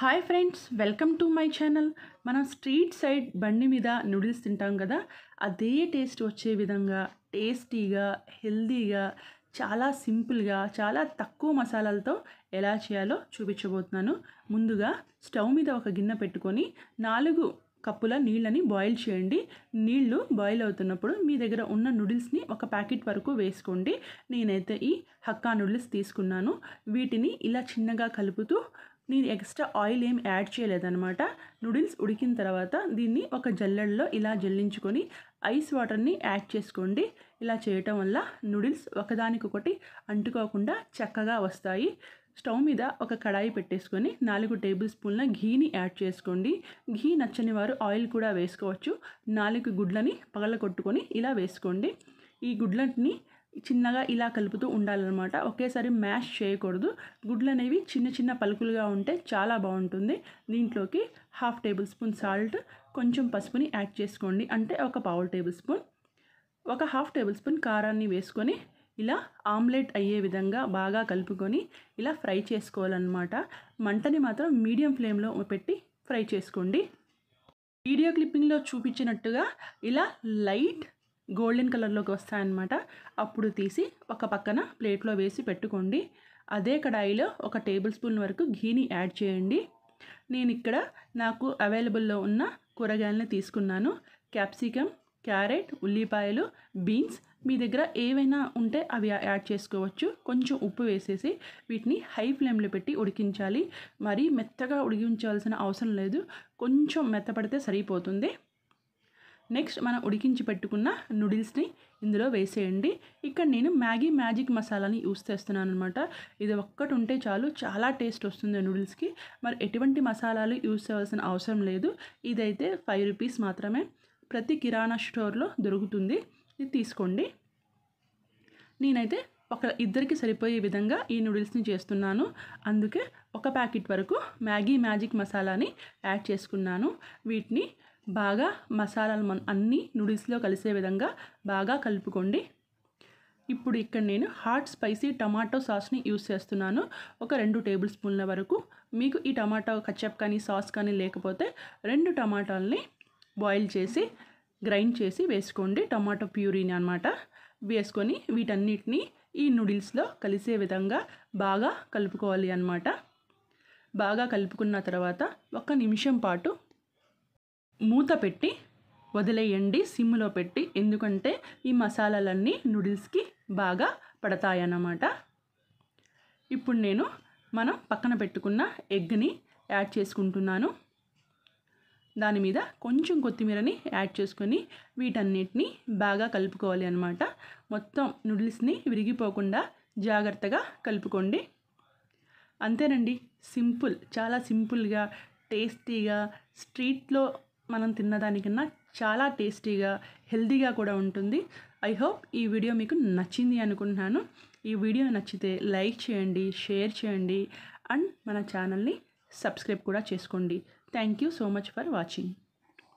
hi friends welcome to my channel మనం street side బండి మీద నూడిల్స్ తింటాం కదా అదే టేస్ట్ వచ్చే విధంగా టేస్టీగా హెల్దీగా చాలా సింపుల్గా చాలా తక్కువ మసాలాలతో ఎలా చేయాలో చూపించబోతున్నాను ముందుగా స్టవ్ మీద ఒక గిన్నె పెట్టుకొని నాలుగు కప్పుల నీళ్ళని బాయిల్ చేయండి నీళ్లు బాయిల్ అవుతున్నప్పుడు మీ దగ్గర ఉన్న నూడిల్స్ని ఒక ప్యాకెట్ వరకు వేసుకోండి నేనైతే ఈ హక్కా నూడిల్స్ తీసుకున్నాను వీటిని ఇలా చిన్నగా కలుపుతూ నేను ఎక్స్ట్రా ఆయిల్ ఏం యాడ్ చేయలేదన్నమాట నూడిల్స్ ఉడికిన తర్వాత దీన్ని ఒక జల్లెడలో ఇలా జల్లించుకొని ఐస్ వాటర్ని యాడ్ చేసుకోండి ఇలా చేయటం వల్ల నూడిల్స్ ఒకదానికొకటి అంటుకోకుండా చక్కగా వస్తాయి స్టవ్ మీద ఒక కడాయి పెట్టేసుకొని నాలుగు టేబుల్ స్పూన్ల ఘీని యాడ్ చేసుకోండి ఘీ నచ్చని వారు ఆయిల్ కూడా వేసుకోవచ్చు నాలుగు గుడ్లని పగలగొట్టుకొని ఇలా వేసుకోండి ఈ గుడ్లని చిన్నగా ఇలా కలుపుతూ ఉండాలన్నమాట ఒకేసారి మ్యాష్ చేయకూడదు గుడ్లు అనేవి చిన్న చిన్న పలుకులుగా ఉంటే చాలా బాగుంటుంది దీంట్లోకి హాఫ్ టేబుల్ స్పూన్ సాల్ట్ కొంచెం పసుపుని యాడ్ చేసుకోండి అంటే ఒక పావు టేబుల్ స్పూన్ ఒక హాఫ్ టేబుల్ స్పూన్ కారాన్ని వేసుకొని ఇలా ఆమ్లెట్ అయ్యే విధంగా బాగా కలుపుకొని ఇలా ఫ్రై చేసుకోవాలన్నమాట మంటని మాత్రం మీడియం ఫ్లేమ్లో పెట్టి ఫ్రై చేసుకోండి వీడియో క్లిప్పింగ్లో చూపించినట్టుగా ఇలా లైట్ గోల్డెన్ కలర్లోకి వస్తాయన్నమాట అప్పుడు తీసి ఒక పక్కన ప్లేట్లో వేసి పెట్టుకోండి అదే కడాయిలో ఒక టేబుల్ స్పూన్ వరకు ఘీని యాడ్ చేయండి నేను ఇక్కడ నాకు అవైలబుల్లో ఉన్న కూరగాయలను తీసుకున్నాను క్యాప్సికమ్ క్యారెట్ ఉల్లిపాయలు బీన్స్ మీ దగ్గర ఏవైనా ఉంటే అవి యాడ్ చేసుకోవచ్చు కొంచెం ఉప్పు వేసేసి వీటిని హై ఫ్లేమ్లో పెట్టి ఉడికించాలి మరీ మెత్తగా ఉడికించాల్సిన అవసరం లేదు కొంచెం మెత్తపడితే సరిపోతుంది నెక్స్ట్ మనం ఉడికించి పెట్టుకున్న నూడిల్స్ని ఇందులో వేసేయండి ఇక్కడ నేను మ్యాగీ మ్యాజిక్ మసాలాని యూస్ చేస్తున్నాను అనమాట ఇది ఒక్కటి ఉంటే చాలు చాలా టేస్ట్ వస్తుంది నూడిల్స్కి మరి ఎటువంటి మసాలాలు యూస్ చేయాల్సిన అవసరం లేదు ఇదైతే ఫైవ్ రూపీస్ మాత్రమే ప్రతి కిరాణా స్టోర్లో దొరుకుతుంది ఇది తీసుకోండి నేనైతే ఒక ఇద్దరికి సరిపోయే విధంగా ఈ నూడిల్స్ని చేస్తున్నాను అందుకే ఒక ప్యాకెట్ వరకు మ్యాగీ మ్యాజిక్ మసాలాని యాడ్ చేసుకున్నాను వీటిని బాగా మసాలాలు మన అన్నీ నూడిల్స్లో కలిసే విధంగా బాగా కలుపుకోండి ఇప్పుడు ఇక్కడ నేను హాట్ స్పైసీ టమాటో సాస్ని యూస్ చేస్తున్నాను ఒక రెండు టేబుల్ స్పూన్ల వరకు మీకు ఈ టమాటో కచ్చప్ కానీ సాస్ కానీ లేకపోతే రెండు టమాటాలని బాయిల్ చేసి గ్రైండ్ చేసి వేసుకోండి టమాటో ప్యూరీని అనమాట వేసుకొని వీటన్నిటిని ఈ నూడిల్స్లో కలిసే విధంగా బాగా కలుపుకోవాలి అనమాట బాగా కలుపుకున్న తర్వాత ఒక నిమిషం పాటు మూత పెట్టి వదిలేయండి సిమ్లో పెట్టి ఎందుకంటే ఈ మసాలాలన్నీ నూడిల్స్కి బాగా పడతాయన్నమాట ఇప్పుడు నేను మనం పక్కన పెట్టుకున్న ఎగ్ని యాడ్ చేసుకుంటున్నాను దాని మీద కొంచెం కొత్తిమీరని యాడ్ చేసుకొని వీటన్నిటిని బాగా కలుపుకోవాలి అనమాట మొత్తం నూడిల్స్ని విరిగిపోకుండా జాగ్రత్తగా కలుపుకోండి అంతేనండి సింపుల్ చాలా సింపుల్గా టేస్టీగా స్ట్రీట్లో మనం తిన్నదానికన్నా చాలా టేస్టీగా హెల్తీగా కూడా ఉంటుంది ఐ హోప్ ఈ వీడియో మీకు నచ్చింది అనుకుంటున్నాను ఈ వీడియో నచ్చితే లైక్ చేయండి షేర్ చేయండి అండ్ మన ఛానల్ని సబ్స్క్రైబ్ కూడా చేసుకోండి thank you so much for watching